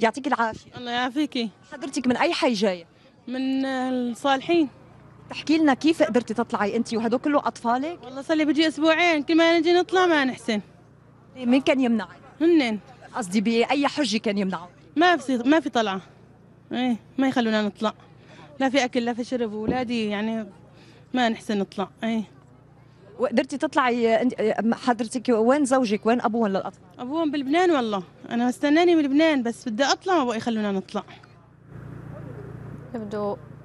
يعطيك العافيه الله يعافيكي حضرتك من اي حي جايه من الصالحين تحكي لنا كيف قدرتي تطلعي انت وهدول كله اطفالك والله صار لي بيجي اسبوعين كل ما نجي نطلع ما نحسن إيه، مين كان يمنعك هنن قصدي باي حجه كان يمنعوا ما في ما في طلعه ايه ما يخلونا نطلع لا في اكل لا في شرب واولادي يعني ما نحسن نطلع ايه وقدرتي تطلعي حضرتك وين زوجك وين ابوهم للاطفال ابوهم بلبنان والله انا مستناني بلبنان بس بدي اطلع بقى يخلونا نطلع يبدو